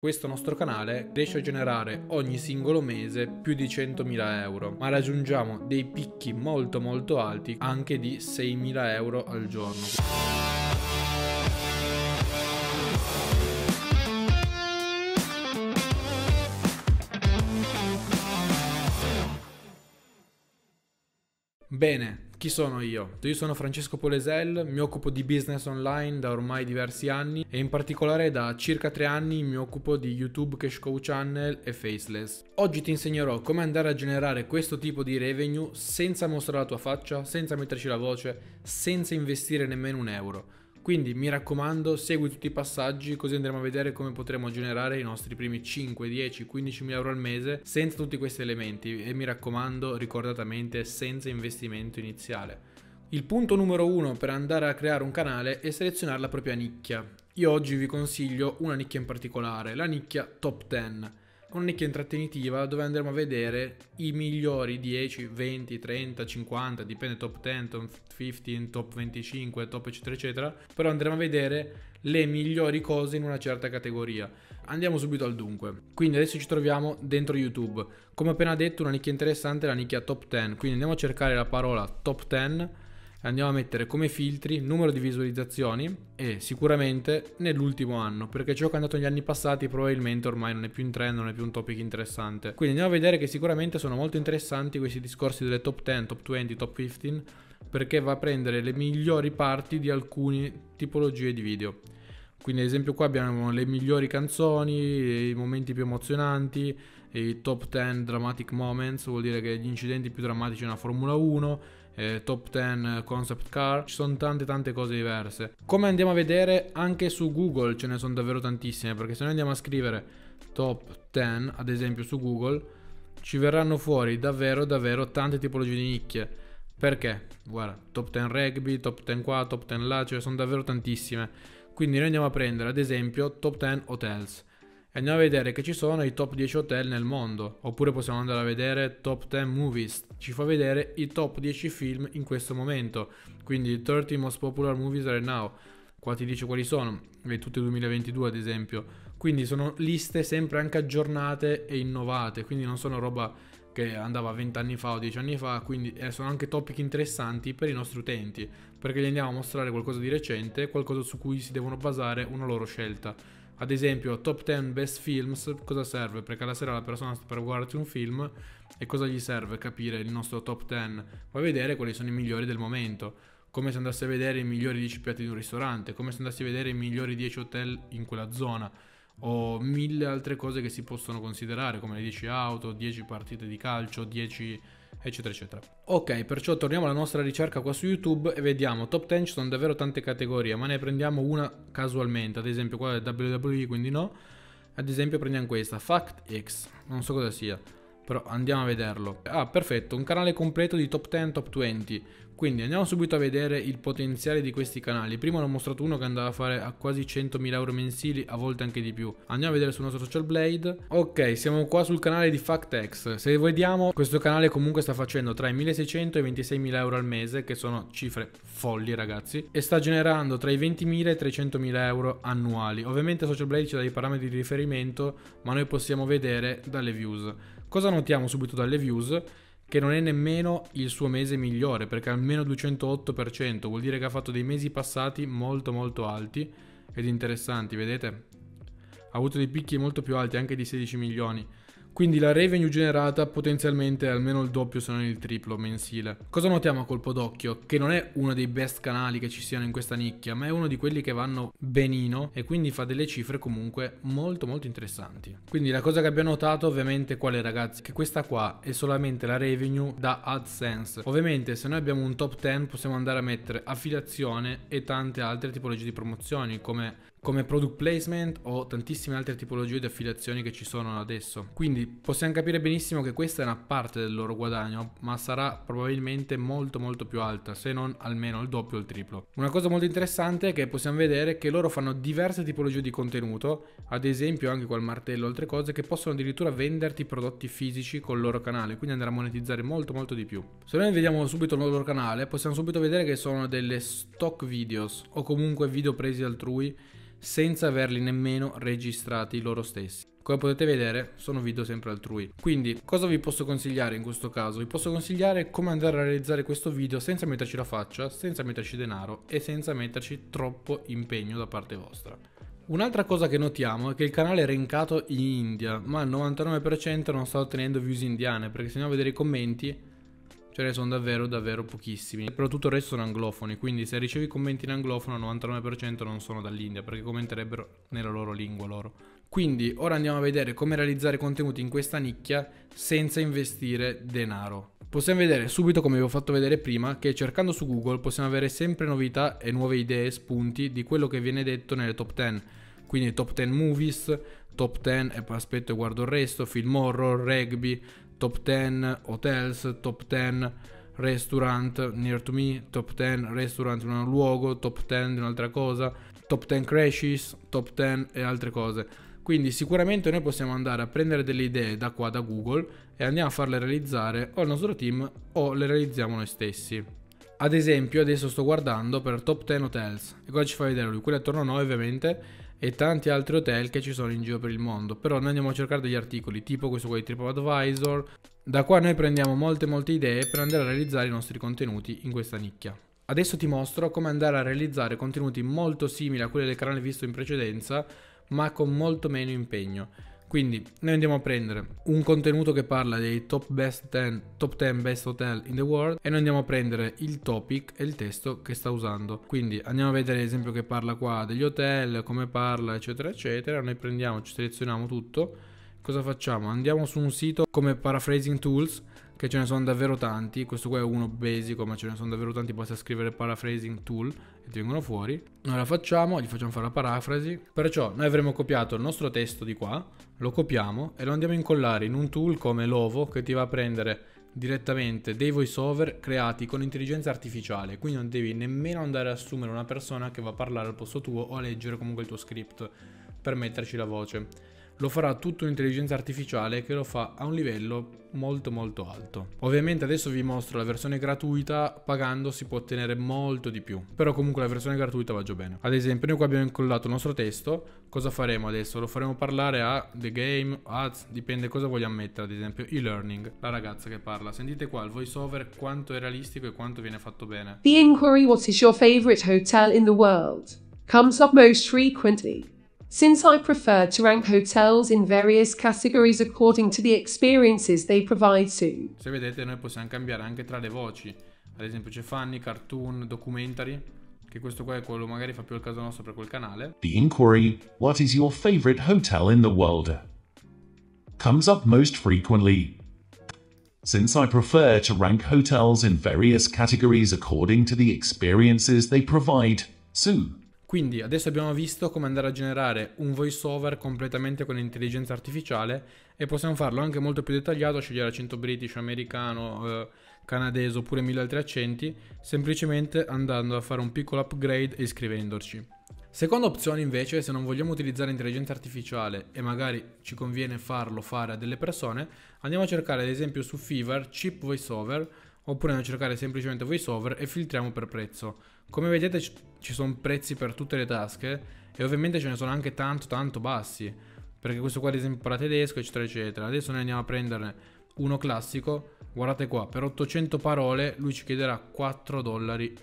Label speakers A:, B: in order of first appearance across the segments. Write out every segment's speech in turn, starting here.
A: Questo nostro canale riesce a generare ogni singolo mese più di 100.000 euro, ma raggiungiamo dei picchi molto molto alti anche di 6.000 euro al giorno. Bene, chi sono io? Io sono Francesco Polesel, mi occupo di business online da ormai diversi anni e in particolare da circa tre anni mi occupo di YouTube Cash Cow Channel e Faceless. Oggi ti insegnerò come andare a generare questo tipo di revenue senza mostrare la tua faccia, senza metterci la voce, senza investire nemmeno un euro quindi mi raccomando, segui tutti i passaggi così andremo a vedere come potremo generare i nostri primi 5, 10, 15 mila euro al mese senza tutti questi elementi e mi raccomando ricordatamente senza investimento iniziale. Il punto numero uno per andare a creare un canale è selezionare la propria nicchia. Io oggi vi consiglio una nicchia in particolare, la nicchia top 10 con nicchia intrattenitiva dove andremo a vedere i migliori 10, 20, 30, 50, dipende top 10, top 15, top 25, top eccetera eccetera, però andremo a vedere le migliori cose in una certa categoria. Andiamo subito al dunque. Quindi adesso ci troviamo dentro YouTube. Come appena detto, una nicchia interessante è la nicchia top 10, quindi andiamo a cercare la parola top 10 andiamo a mettere come filtri numero di visualizzazioni e sicuramente nell'ultimo anno, perché ciò che è andato negli anni passati probabilmente ormai non è più in trend, non è più un topic interessante. Quindi andiamo a vedere che sicuramente sono molto interessanti questi discorsi delle top 10, top 20, top 15, perché va a prendere le migliori parti di alcune tipologie di video. Quindi ad esempio qua abbiamo le migliori canzoni, i momenti più emozionanti, i top 10 dramatic moments, vuol dire che gli incidenti più drammatici nella Formula 1, eh, top 10 concept car, ci sono tante tante cose diverse. Come andiamo a vedere anche su Google ce ne sono davvero tantissime, perché se noi andiamo a scrivere top 10 ad esempio su Google, ci verranno fuori davvero davvero tante tipologie di nicchie. Perché? Guarda, top 10 rugby, top 10 qua, top 10 là, ce cioè ne sono davvero tantissime. Quindi noi andiamo a prendere ad esempio top 10 hotels andiamo a vedere che ci sono i top 10 hotel nel mondo, oppure possiamo andare a vedere top 10 movies, ci fa vedere i top 10 film in questo momento, quindi 30 most popular movies right now, qua ti dice quali sono, e tutte 2022 ad esempio, quindi sono liste sempre anche aggiornate e innovate, quindi non sono roba che andava 20 anni fa o 10 anni fa, quindi eh, sono anche topic interessanti per i nostri utenti, perché gli andiamo a mostrare qualcosa di recente, qualcosa su cui si devono basare una loro scelta. Ad esempio, top 10 best films, cosa serve? Perché alla sera la persona sta per guardarti un film e cosa gli serve capire il nostro top 10? vuoi vedere quali sono i migliori del momento, come se andassi a vedere i migliori 10 piatti di un ristorante, come se andassi a vedere i migliori 10 hotel in quella zona o mille altre cose che si possono considerare come le 10 auto, 10 partite di calcio, 10 eccetera eccetera. Ok, perciò torniamo alla nostra ricerca qua su YouTube e vediamo, top 10 ci sono davvero tante categorie, ma ne prendiamo una casualmente, ad esempio qua è WWE quindi no, ad esempio prendiamo questa, Fact X, non so cosa sia, però andiamo a vederlo. Ah, perfetto, un canale completo di top 10, top 20, quindi andiamo subito a vedere il potenziale di questi canali. Prima ne ho mostrato uno che andava a fare a quasi 100.000 euro mensili, a volte anche di più. Andiamo a vedere sul nostro social blade. Ok, siamo qua sul canale di FactX. Se vediamo, questo canale comunque sta facendo tra i 1.600 e i 26.000 euro al mese, che sono cifre folli ragazzi, e sta generando tra i 20.000 e i 300.000 euro annuali. Ovviamente social blade ci dà dei parametri di riferimento, ma noi possiamo vedere dalle views. Cosa notiamo subito dalle views? che non è nemmeno il suo mese migliore, perché almeno 208%, vuol dire che ha fatto dei mesi passati molto molto alti ed interessanti, vedete? Ha avuto dei picchi molto più alti, anche di 16 milioni quindi la revenue generata potenzialmente è almeno il doppio se non il triplo mensile. Cosa notiamo a colpo d'occhio? Che non è uno dei best canali che ci siano in questa nicchia, ma è uno di quelli che vanno benino e quindi fa delle cifre comunque molto molto interessanti. Quindi la cosa che abbiamo notato ovviamente qual è ragazzi? Che questa qua è solamente la revenue da AdSense. Ovviamente se noi abbiamo un top 10 possiamo andare a mettere affiliazione e tante altre tipologie di promozioni come come product placement o tantissime altre tipologie di affiliazioni che ci sono adesso. Quindi possiamo capire benissimo che questa è una parte del loro guadagno, ma sarà probabilmente molto molto più alta, se non almeno il doppio o il triplo. Una cosa molto interessante è che possiamo vedere che loro fanno diverse tipologie di contenuto, ad esempio anche col martello altre cose che possono addirittura venderti prodotti fisici col loro canale, quindi andrà a monetizzare molto molto di più. Se noi vediamo subito il loro canale, possiamo subito vedere che sono delle stock videos o comunque video presi altrui senza averli nemmeno registrati loro stessi. Come potete vedere sono video sempre altrui. Quindi cosa vi posso consigliare in questo caso? Vi posso consigliare come andare a realizzare questo video senza metterci la faccia, senza metterci denaro e senza metterci troppo impegno da parte vostra. Un'altra cosa che notiamo è che il canale è rankato in India, ma il 99% non sta ottenendo views indiane, perché se andiamo a vedere i commenti ce cioè, ne sono davvero davvero pochissimi. Però tutto il resto sono anglofoni, quindi se ricevi commenti in anglofono il 99% non sono dall'India, perché commenterebbero nella loro lingua loro. Quindi ora andiamo a vedere come realizzare contenuti in questa nicchia senza investire denaro. Possiamo vedere subito, come vi ho fatto vedere prima, che cercando su Google possiamo avere sempre novità e nuove idee, spunti di quello che viene detto nelle top 10. Quindi top 10 movies, top 10 e poi aspetto e guardo il resto, film horror, rugby, top 10 hotels, top 10 restaurant near to me, top 10 restaurant in un luogo, top 10 di un'altra cosa, top 10 crashes, top 10 e altre cose. Quindi sicuramente noi possiamo andare a prendere delle idee da qua, da Google, e andiamo a farle realizzare o al nostro team o le realizziamo noi stessi. Ad esempio adesso sto guardando per top 10 hotels e cosa ci fa vedere lui? Quelli attorno a noi ovviamente e tanti altri hotel che ci sono in giro per il mondo. Però noi andiamo a cercare degli articoli, tipo questo qua di TripAdvisor. Da qua noi prendiamo molte molte idee per andare a realizzare i nostri contenuti in questa nicchia. Adesso ti mostro come andare a realizzare contenuti molto simili a quelli del canale visto in precedenza, ma con molto meno impegno. Quindi noi andiamo a prendere un contenuto che parla dei top, best 10, top 10 best hotel in the world e noi andiamo a prendere il topic e il testo che sta usando. Quindi andiamo a vedere l'esempio che parla qua degli hotel, come parla, eccetera, eccetera. Noi prendiamo, ci selezioniamo tutto. Cosa facciamo? Andiamo su un sito come Paraphrasing Tools che ce ne sono davvero tanti, questo qua è uno basico ma ce ne sono davvero tanti, basta scrivere paraphrasing tool ti vengono fuori, noi la facciamo, gli facciamo fare la parafrasi, perciò noi avremo copiato il nostro testo di qua, lo copiamo e lo andiamo a incollare in un tool come l'ovo che ti va a prendere direttamente dei voiceover creati con intelligenza artificiale, quindi non devi nemmeno andare a assumere una persona che va a parlare al posto tuo o a leggere comunque il tuo script per metterci la voce lo farà tutto un'intelligenza artificiale che lo fa a un livello molto molto alto. Ovviamente adesso vi mostro la versione gratuita, pagando si può ottenere molto di più, però comunque la versione gratuita va già bene. Ad esempio noi qua abbiamo incollato il nostro testo, cosa faremo adesso? Lo faremo parlare a The Game, Ads, dipende cosa vogliamo mettere, ad esempio e-learning, la ragazza che parla. Sentite qua il voiceover quanto è realistico e quanto viene fatto bene. The inquiry what is your favorite hotel in the world comes up most frequently. since I prefer to rank hotels in various categories according to the experiences they provide to. Se vedete noi possiamo cambiare anche tra le voci, ad esempio c'è funny, cartoon, documentary, che questo qua è quello magari fa più il caso nostro per quel canale. The inquiry, what is your favorite hotel in the world? Comes up most frequently. Since I prefer to rank hotels in various categories according to the experiences they provide, Sue. Quindi adesso abbiamo visto come andare a generare un voiceover completamente con intelligenza artificiale e possiamo farlo anche molto più dettagliato, scegliere accento british, americano, eh, canadese oppure mille altri accenti, semplicemente andando a fare un piccolo upgrade e iscrivendoci. Seconda opzione invece, se non vogliamo utilizzare intelligenza artificiale e magari ci conviene farlo fare a delle persone, andiamo a cercare ad esempio su Fiverr Chip VoiceOver oppure andiamo a cercare semplicemente voiceover e filtriamo per prezzo. Come vedete ci sono prezzi per tutte le tasche e ovviamente ce ne sono anche tanto tanto bassi, perché questo qua ad esempio parla tedesco eccetera eccetera. Adesso noi andiamo a prenderne uno classico, guardate qua, per 800 parole lui ci chiederà 4,95 dollari,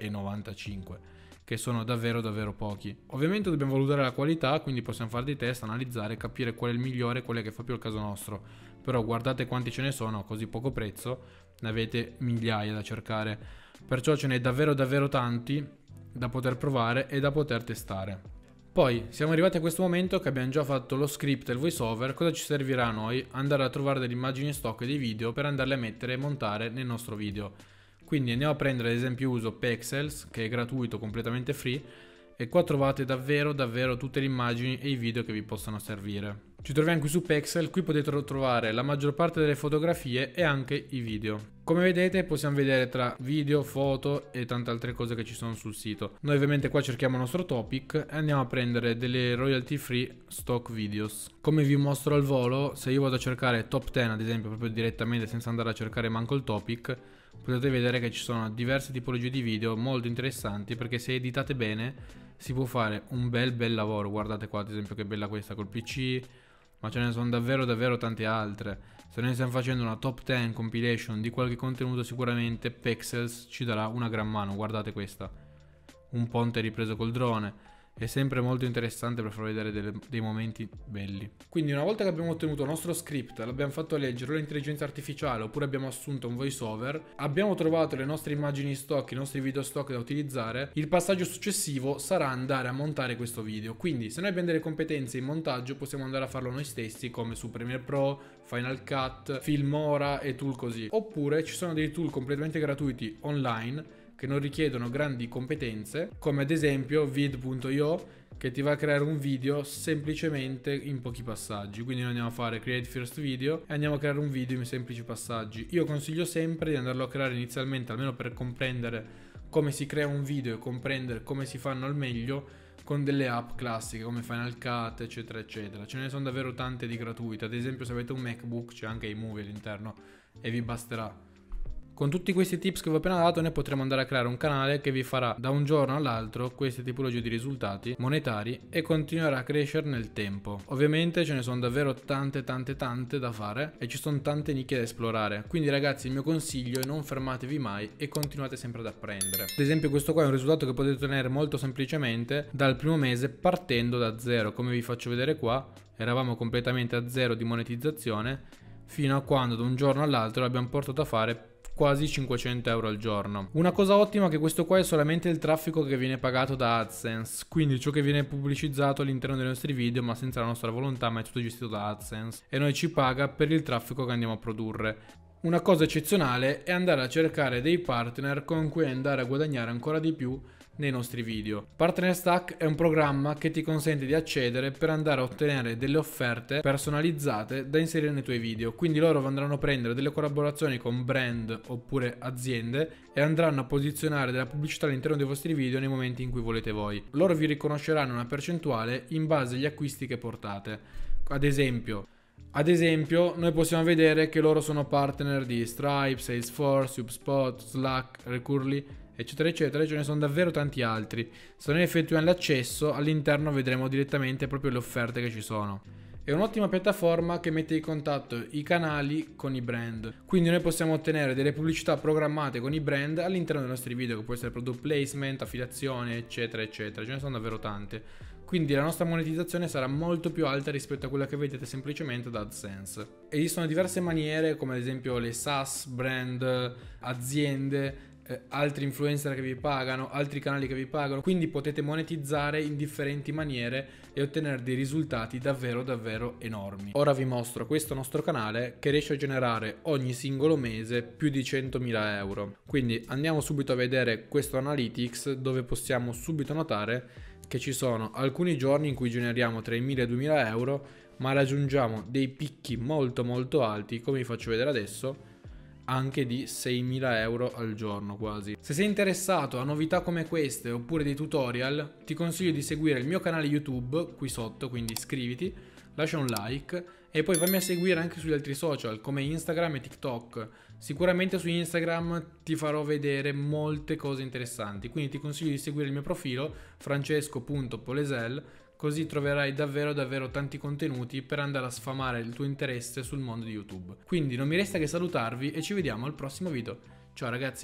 A: che sono davvero davvero pochi. Ovviamente dobbiamo valutare la qualità, quindi possiamo fare dei test, analizzare, capire qual è il migliore, qual è che fa più al caso nostro però guardate quanti ce ne sono a così poco prezzo, ne avete migliaia da cercare, perciò ce n'è davvero davvero tanti da poter provare e da poter testare. Poi siamo arrivati a questo momento che abbiamo già fatto lo script e il voiceover, cosa ci servirà a noi? Andare a trovare delle immagini stock e dei video per andarle a mettere e montare nel nostro video. Quindi andiamo a prendere ad esempio uso Pexels, che è gratuito, completamente free, e qua trovate davvero davvero tutte le immagini e i video che vi possono servire. Ci troviamo qui su Pexel, qui potete trovare la maggior parte delle fotografie e anche i video. Come vedete possiamo vedere tra video, foto e tante altre cose che ci sono sul sito. Noi ovviamente qua cerchiamo il nostro topic e andiamo a prendere delle royalty free stock videos. Come vi mostro al volo, se io vado a cercare top 10 ad esempio proprio direttamente senza andare a cercare manco il topic, potete vedere che ci sono diverse tipologie di video molto interessanti perché se editate bene si può fare un bel bel lavoro. Guardate qua ad esempio che bella questa col PC ma ce ne sono davvero davvero tante altre. Se noi stiamo facendo una top 10 compilation di qualche contenuto sicuramente Pexels ci darà una gran mano, guardate questa. Un ponte ripreso col drone, è sempre molto interessante per far vedere delle, dei momenti belli. Quindi una volta che abbiamo ottenuto il nostro script, l'abbiamo fatto leggere l'intelligenza artificiale oppure abbiamo assunto un voiceover, abbiamo trovato le nostre immagini stock, i nostri video stock da utilizzare, il passaggio successivo sarà andare a montare questo video. Quindi se noi abbiamo delle competenze in montaggio possiamo andare a farlo noi stessi come su Premiere Pro, Final Cut, Filmora e tool così. Oppure ci sono dei tool completamente gratuiti online che non richiedono grandi competenze, come ad esempio vid.io che ti va a creare un video semplicemente in pochi passaggi. Quindi noi andiamo a fare create first video e andiamo a creare un video in semplici passaggi. Io consiglio sempre di andarlo a creare inizialmente almeno per comprendere come si crea un video e comprendere come si fanno al meglio con delle app classiche come Final Cut eccetera eccetera. Ce ne sono davvero tante di gratuite. Ad esempio se avete un MacBook c'è anche iMovie all'interno e vi basterà. Con tutti questi tips che vi ho appena dato noi potremo andare a creare un canale che vi farà da un giorno all'altro queste tipologie di risultati monetari e continuerà a crescere nel tempo. Ovviamente ce ne sono davvero tante tante tante da fare e ci sono tante nicchie da esplorare. Quindi ragazzi il mio consiglio è non fermatevi mai e continuate sempre ad apprendere. Ad esempio questo qua è un risultato che potete ottenere molto semplicemente dal primo mese partendo da zero. Come vi faccio vedere qua eravamo completamente a zero di monetizzazione fino a quando da un giorno all'altro l'abbiamo portato a fare quasi 500 euro al giorno. Una cosa ottima è che questo qua è solamente il traffico che viene pagato da AdSense, quindi ciò che viene pubblicizzato all'interno dei nostri video ma senza la nostra volontà ma è tutto gestito da AdSense e noi ci paga per il traffico che andiamo a produrre. Una cosa eccezionale è andare a cercare dei partner con cui andare a guadagnare ancora di più nei nostri video. Partner Stack è un programma che ti consente di accedere per andare a ottenere delle offerte personalizzate da inserire nei tuoi video, quindi loro andranno a prendere delle collaborazioni con brand oppure aziende e andranno a posizionare della pubblicità all'interno dei vostri video nei momenti in cui volete voi. Loro vi riconosceranno una percentuale in base agli acquisti che portate. Ad esempio, ad esempio, noi possiamo vedere che loro sono partner di Stripe, Salesforce, HubSpot, Slack, Recurly eccetera eccetera, ce ne sono davvero tanti altri. Se noi effettuiamo l'accesso, all'interno vedremo direttamente proprio le offerte che ci sono. È un'ottima piattaforma che mette in contatto i canali con i brand, quindi noi possiamo ottenere delle pubblicità programmate con i brand all'interno dei nostri video, che può essere product placement, affiliazione, eccetera eccetera, ce ne sono davvero tante. Quindi la nostra monetizzazione sarà molto più alta rispetto a quella che vedete semplicemente da AdSense. Esistono diverse maniere come ad esempio le SaaS, brand, aziende, eh, altri influencer che vi pagano, altri canali che vi pagano, quindi potete monetizzare in differenti maniere e ottenere dei risultati davvero davvero enormi. Ora vi mostro questo nostro canale che riesce a generare ogni singolo mese più di 100.000 euro. Quindi andiamo subito a vedere questo analytics dove possiamo subito notare che ci sono alcuni giorni in cui generiamo tra i 1.000 e i 2.000 euro ma raggiungiamo dei picchi molto molto alti come vi faccio vedere adesso anche di 6.000 euro al giorno quasi. Se sei interessato a novità come queste oppure dei tutorial, ti consiglio di seguire il mio canale YouTube qui sotto, quindi iscriviti, lascia un like e poi fammi a seguire anche sugli altri social come Instagram e TikTok. Sicuramente su Instagram ti farò vedere molte cose interessanti, quindi ti consiglio di seguire il mio profilo francesco.polesel Così troverai davvero davvero tanti contenuti per andare a sfamare il tuo interesse sul mondo di YouTube. Quindi non mi resta che salutarvi e ci vediamo al prossimo video. Ciao ragazzi!